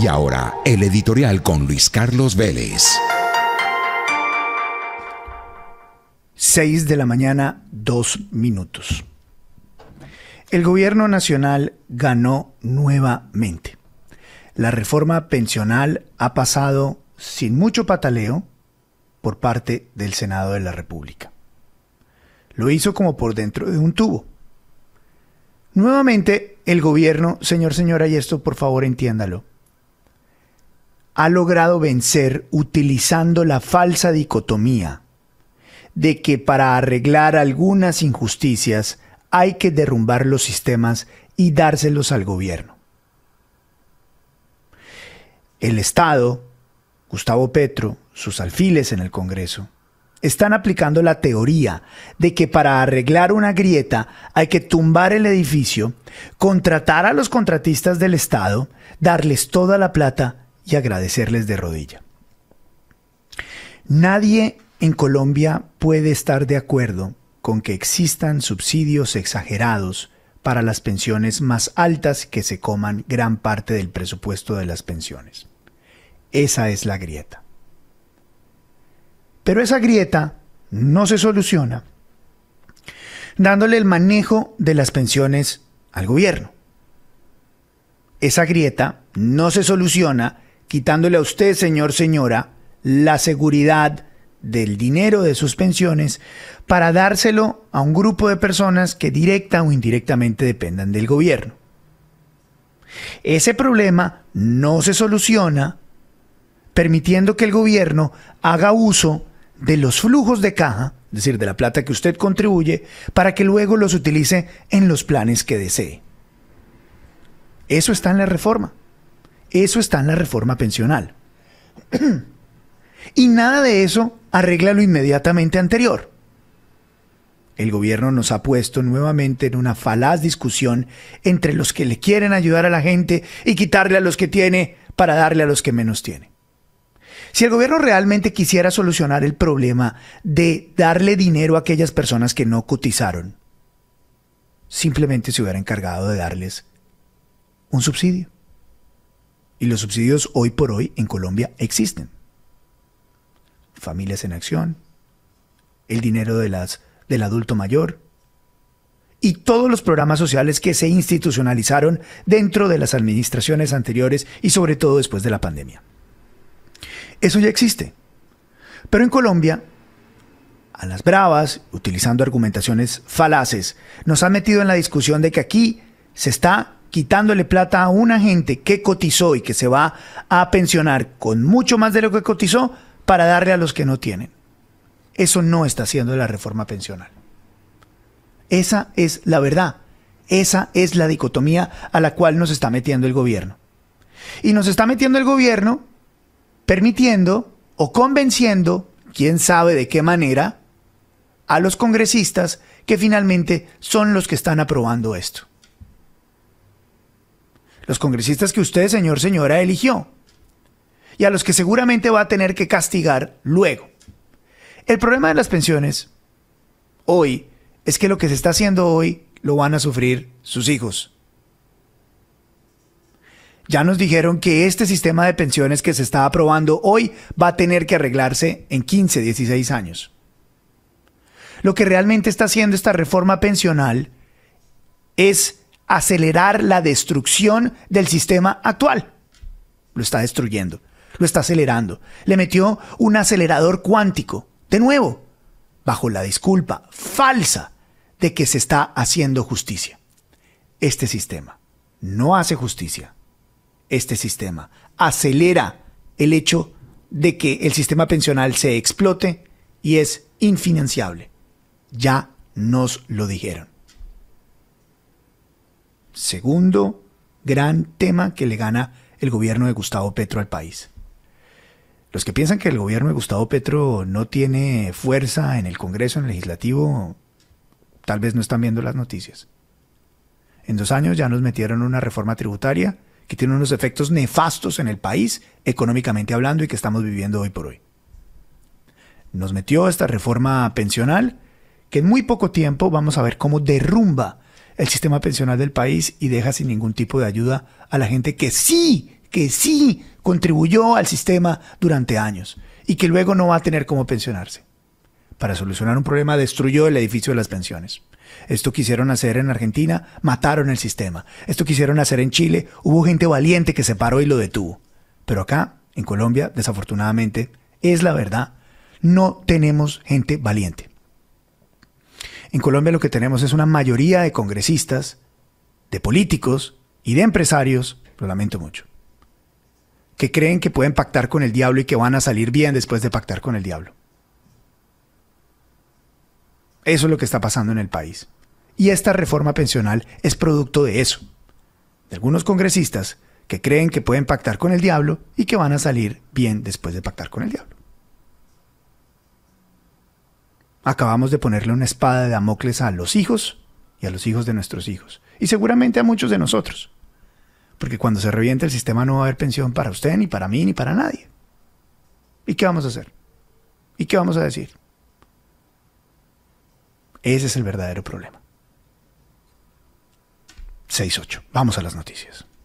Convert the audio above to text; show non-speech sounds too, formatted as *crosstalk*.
Y ahora, el editorial con Luis Carlos Vélez. 6 de la mañana, 2 minutos. El gobierno nacional ganó nuevamente. La reforma pensional ha pasado sin mucho pataleo por parte del Senado de la República. Lo hizo como por dentro de un tubo. Nuevamente, el gobierno, señor, señora, y esto por favor entiéndalo, ha logrado vencer utilizando la falsa dicotomía de que para arreglar algunas injusticias hay que derrumbar los sistemas y dárselos al gobierno. El Estado, Gustavo Petro, sus alfiles en el Congreso, están aplicando la teoría de que para arreglar una grieta hay que tumbar el edificio, contratar a los contratistas del Estado, darles toda la plata y agradecerles de rodilla. Nadie en Colombia puede estar de acuerdo con que existan subsidios exagerados para las pensiones más altas que se coman gran parte del presupuesto de las pensiones. Esa es la grieta. Pero esa grieta no se soluciona dándole el manejo de las pensiones al gobierno. Esa grieta no se soluciona quitándole a usted, señor, señora, la seguridad del dinero de sus pensiones para dárselo a un grupo de personas que directa o indirectamente dependan del gobierno. Ese problema no se soluciona permitiendo que el gobierno haga uso de los flujos de caja, es decir, de la plata que usted contribuye, para que luego los utilice en los planes que desee. Eso está en la reforma. Eso está en la reforma pensional. *clears throat* y nada de eso arregla lo inmediatamente anterior. El gobierno nos ha puesto nuevamente en una falaz discusión entre los que le quieren ayudar a la gente y quitarle a los que tiene para darle a los que menos tiene. Si el gobierno realmente quisiera solucionar el problema de darle dinero a aquellas personas que no cotizaron, simplemente se hubiera encargado de darles un subsidio. Y los subsidios hoy por hoy en Colombia existen. Familias en acción, el dinero de las, del adulto mayor y todos los programas sociales que se institucionalizaron dentro de las administraciones anteriores y sobre todo después de la pandemia. Eso ya existe. Pero en Colombia, a las bravas, utilizando argumentaciones falaces, nos ha metido en la discusión de que aquí se está quitándole plata a una gente que cotizó y que se va a pensionar con mucho más de lo que cotizó para darle a los que no tienen. Eso no está haciendo la reforma pensional. Esa es la verdad. Esa es la dicotomía a la cual nos está metiendo el gobierno. Y nos está metiendo el gobierno permitiendo o convenciendo, quién sabe de qué manera, a los congresistas que finalmente son los que están aprobando esto los congresistas que usted, señor, señora, eligió, y a los que seguramente va a tener que castigar luego. El problema de las pensiones hoy es que lo que se está haciendo hoy lo van a sufrir sus hijos. Ya nos dijeron que este sistema de pensiones que se está aprobando hoy va a tener que arreglarse en 15, 16 años. Lo que realmente está haciendo esta reforma pensional es acelerar la destrucción del sistema actual. Lo está destruyendo, lo está acelerando. Le metió un acelerador cuántico, de nuevo, bajo la disculpa falsa de que se está haciendo justicia. Este sistema no hace justicia. Este sistema acelera el hecho de que el sistema pensional se explote y es infinanciable. Ya nos lo dijeron segundo gran tema que le gana el gobierno de Gustavo Petro al país. Los que piensan que el gobierno de Gustavo Petro no tiene fuerza en el Congreso, en el Legislativo, tal vez no están viendo las noticias. En dos años ya nos metieron una reforma tributaria que tiene unos efectos nefastos en el país, económicamente hablando, y que estamos viviendo hoy por hoy. Nos metió esta reforma pensional que en muy poco tiempo vamos a ver cómo derrumba el sistema pensional del país y deja sin ningún tipo de ayuda a la gente que sí, que sí contribuyó al sistema durante años y que luego no va a tener cómo pensionarse. Para solucionar un problema destruyó el edificio de las pensiones. Esto quisieron hacer en Argentina, mataron el sistema. Esto quisieron hacer en Chile, hubo gente valiente que se paró y lo detuvo. Pero acá, en Colombia, desafortunadamente, es la verdad, no tenemos gente valiente. En Colombia lo que tenemos es una mayoría de congresistas, de políticos y de empresarios, lo lamento mucho, que creen que pueden pactar con el diablo y que van a salir bien después de pactar con el diablo. Eso es lo que está pasando en el país. Y esta reforma pensional es producto de eso, de algunos congresistas que creen que pueden pactar con el diablo y que van a salir bien después de pactar con el diablo. Acabamos de ponerle una espada de Damocles a los hijos y a los hijos de nuestros hijos. Y seguramente a muchos de nosotros. Porque cuando se reviente el sistema no va a haber pensión para usted, ni para mí, ni para nadie. ¿Y qué vamos a hacer? ¿Y qué vamos a decir? Ese es el verdadero problema. 6-8. Vamos a las noticias.